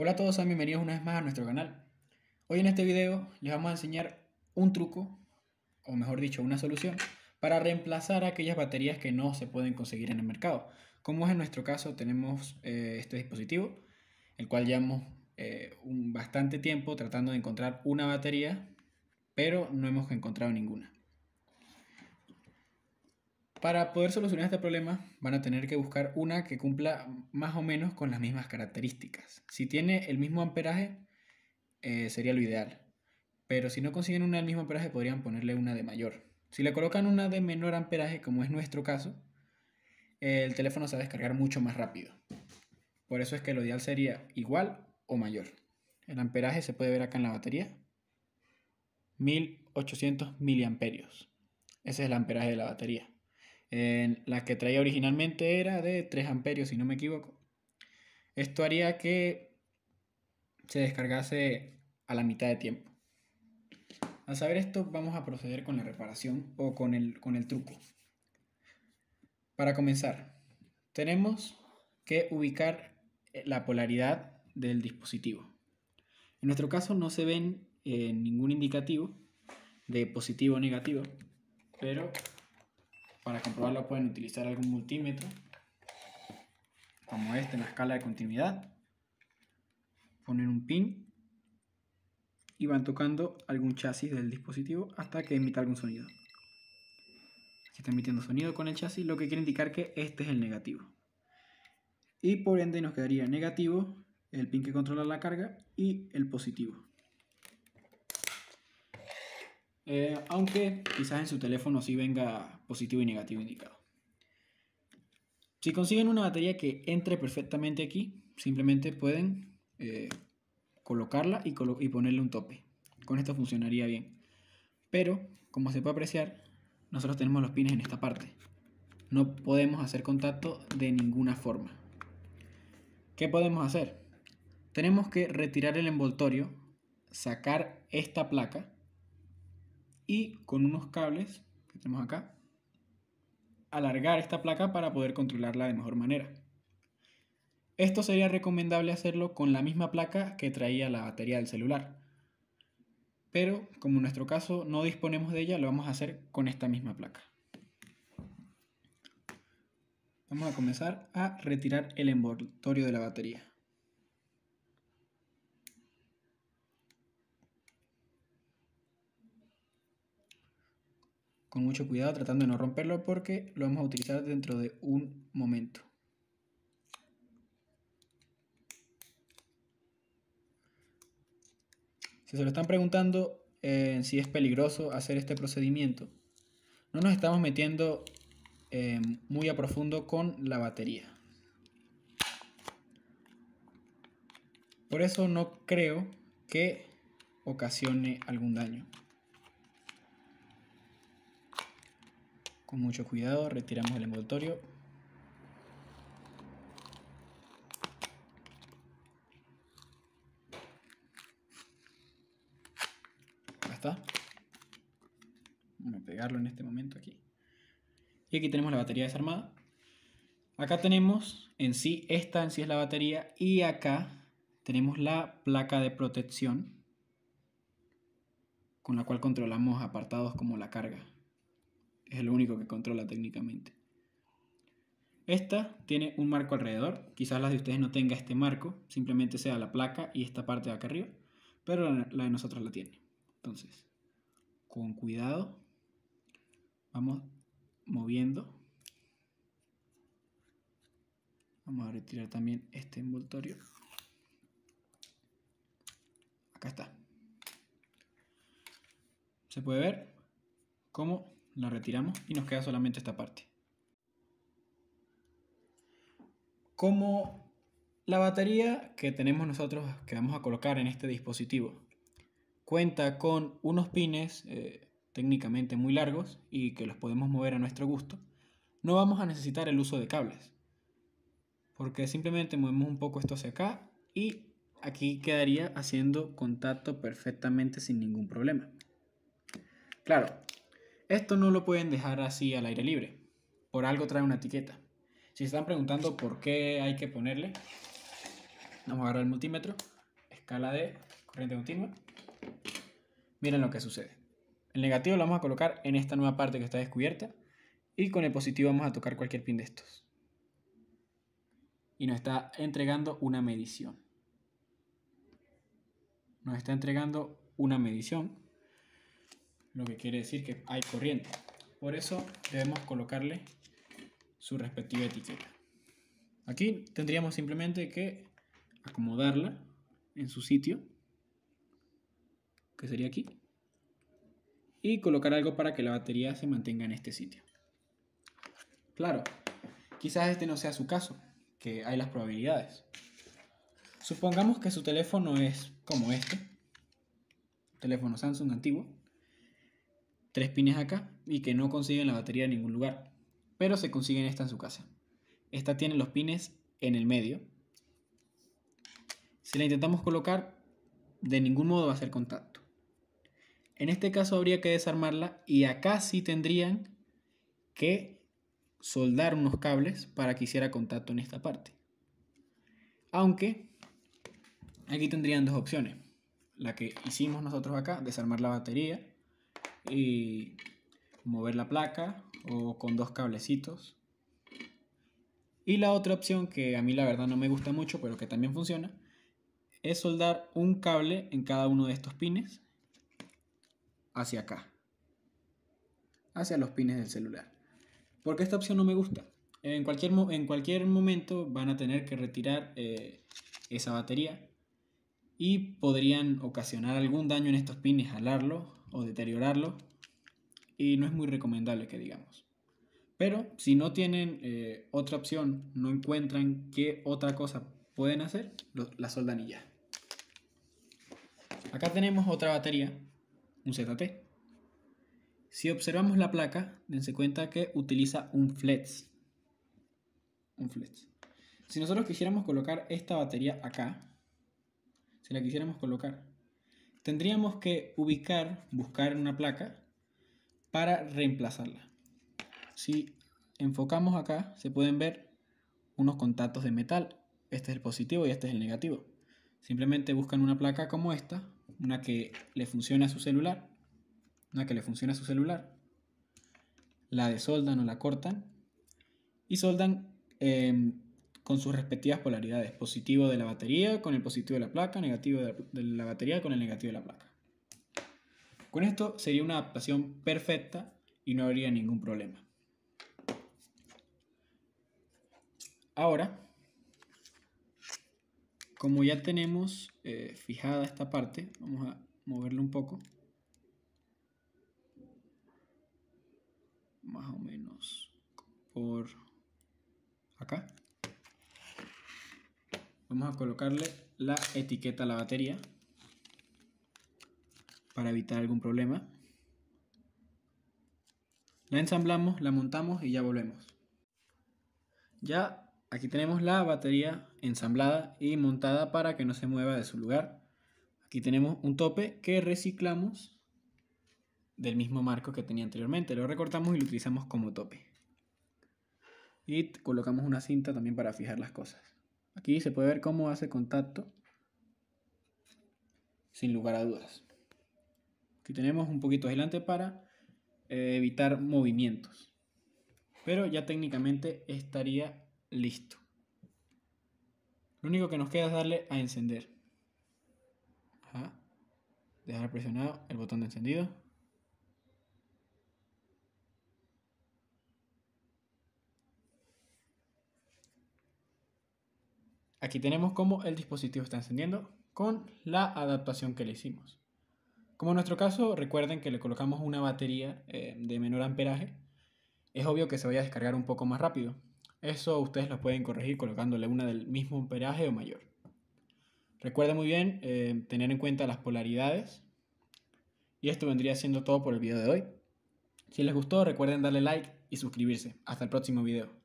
Hola a todos, sean bienvenidos una vez más a nuestro canal. Hoy en este video les vamos a enseñar un truco, o mejor dicho, una solución, para reemplazar aquellas baterías que no se pueden conseguir en el mercado. Como es en nuestro caso, tenemos eh, este dispositivo, el cual llevamos eh, un bastante tiempo tratando de encontrar una batería, pero no hemos encontrado ninguna. Para poder solucionar este problema van a tener que buscar una que cumpla más o menos con las mismas características. Si tiene el mismo amperaje eh, sería lo ideal, pero si no consiguen una del mismo amperaje podrían ponerle una de mayor. Si le colocan una de menor amperaje, como es nuestro caso, el teléfono se va a descargar mucho más rápido. Por eso es que lo ideal sería igual o mayor. El amperaje se puede ver acá en la batería. 1800 miliamperios. Ese es el amperaje de la batería. En la que traía originalmente era de 3 amperios, si no me equivoco. Esto haría que se descargase a la mitad de tiempo. Al saber esto, vamos a proceder con la reparación o con el, con el truco. Para comenzar, tenemos que ubicar eh, la polaridad del dispositivo. En nuestro caso no se ven eh, ningún indicativo de positivo o negativo, pero para comprobarlo pueden utilizar algún multímetro, como este en la escala de continuidad. Ponen un pin y van tocando algún chasis del dispositivo hasta que emita algún sonido. Si está emitiendo sonido con el chasis, lo que quiere indicar que este es el negativo. Y por ende nos quedaría negativo, el pin que controla la carga, y el positivo. Eh, aunque quizás en su teléfono sí venga positivo y negativo indicado. Si consiguen una batería que entre perfectamente aquí, simplemente pueden eh, colocarla y, y ponerle un tope. Con esto funcionaría bien. Pero, como se puede apreciar, nosotros tenemos los pines en esta parte. No podemos hacer contacto de ninguna forma. ¿Qué podemos hacer? Tenemos que retirar el envoltorio, sacar esta placa y con unos cables que tenemos acá, alargar esta placa para poder controlarla de mejor manera. Esto sería recomendable hacerlo con la misma placa que traía la batería del celular. Pero como en nuestro caso no disponemos de ella, lo vamos a hacer con esta misma placa. Vamos a comenzar a retirar el envoltorio de la batería. mucho cuidado tratando de no romperlo porque lo vamos a utilizar dentro de un momento. Si se lo están preguntando eh, si es peligroso hacer este procedimiento, no nos estamos metiendo eh, muy a profundo con la batería. Por eso no creo que ocasione algún daño. Con mucho cuidado retiramos el envoltorio. Ya está. Vamos a pegarlo en este momento aquí. Y aquí tenemos la batería desarmada. Acá tenemos en sí, esta en sí es la batería y acá tenemos la placa de protección con la cual controlamos apartados como la carga es el único que controla técnicamente. Esta tiene un marco alrededor, quizás la de ustedes no tenga este marco, simplemente sea la placa y esta parte de acá arriba, pero la de nosotros la tiene. Entonces, con cuidado, vamos moviendo. Vamos a retirar también este envoltorio. Acá está. Se puede ver cómo la retiramos y nos queda solamente esta parte. Como la batería que tenemos nosotros, que vamos a colocar en este dispositivo, cuenta con unos pines eh, técnicamente muy largos y que los podemos mover a nuestro gusto, no vamos a necesitar el uso de cables. Porque simplemente movemos un poco esto hacia acá y aquí quedaría haciendo contacto perfectamente sin ningún problema. Claro, esto no lo pueden dejar así al aire libre. Por algo trae una etiqueta. Si están preguntando por qué hay que ponerle, vamos a agarrar el multímetro, escala de corriente continua. Miren lo que sucede. El negativo lo vamos a colocar en esta nueva parte que está descubierta y con el positivo vamos a tocar cualquier pin de estos. Y nos está entregando una medición. Nos está entregando una medición lo que quiere decir que hay corriente. Por eso debemos colocarle su respectiva etiqueta. Aquí tendríamos simplemente que acomodarla en su sitio, que sería aquí, y colocar algo para que la batería se mantenga en este sitio. Claro, quizás este no sea su caso, que hay las probabilidades. Supongamos que su teléfono es como este, teléfono Samsung antiguo, tres pines acá y que no consiguen la batería en ningún lugar, pero se consiguen esta en su casa. Esta tiene los pines en el medio. Si la intentamos colocar, de ningún modo va a hacer contacto. En este caso habría que desarmarla y acá sí tendrían que soldar unos cables para que hiciera contacto en esta parte. Aunque aquí tendrían dos opciones. La que hicimos nosotros acá, desarmar la batería y mover la placa o con dos cablecitos. Y la otra opción que a mí la verdad no me gusta mucho, pero que también funciona, es soldar un cable en cada uno de estos pines hacia acá, hacia los pines del celular. Porque esta opción no me gusta. En cualquier, en cualquier momento van a tener que retirar eh, esa batería y podrían ocasionar algún daño en estos pines, jalarlo o deteriorarlo y no es muy recomendable que digamos. Pero si no tienen eh, otra opción, no encuentran qué otra cosa pueden hacer, la soldan Acá tenemos otra batería, un ZT. Si observamos la placa, dense cuenta que utiliza un flex. Un flex. Si nosotros quisiéramos colocar esta batería acá, si la quisiéramos colocar tendríamos que ubicar, buscar una placa para reemplazarla. Si enfocamos acá, se pueden ver unos contactos de metal. Este es el positivo y este es el negativo. Simplemente buscan una placa como esta, una que le funcione a su celular, una que le funcione a su celular, la desoldan o la cortan y soldan em, con sus respectivas polaridades, positivo de la batería con el positivo de la placa, negativo de la batería con el negativo de la placa. Con esto sería una adaptación perfecta y no habría ningún problema. Ahora, como ya tenemos eh, fijada esta parte, vamos a moverlo un poco. Más o menos por acá. Vamos a colocarle la etiqueta a la batería para evitar algún problema. La ensamblamos, la montamos y ya volvemos. Ya aquí tenemos la batería ensamblada y montada para que no se mueva de su lugar. Aquí tenemos un tope que reciclamos del mismo marco que tenía anteriormente. Lo recortamos y lo utilizamos como tope. Y colocamos una cinta también para fijar las cosas. Aquí se puede ver cómo hace contacto, sin lugar a dudas. Aquí tenemos un poquito aislante para eh, evitar movimientos. Pero ya técnicamente estaría listo. Lo único que nos queda es darle a encender. Dejar presionado el botón de encendido. Aquí tenemos cómo el dispositivo está encendiendo con la adaptación que le hicimos. Como en nuestro caso, recuerden que le colocamos una batería eh, de menor amperaje, es obvio que se vaya a descargar un poco más rápido. Eso ustedes lo pueden corregir colocándole una del mismo amperaje o mayor. Recuerden muy bien eh, tener en cuenta las polaridades. Y esto vendría siendo todo por el video de hoy. Si les gustó, recuerden darle like y suscribirse. Hasta el próximo video.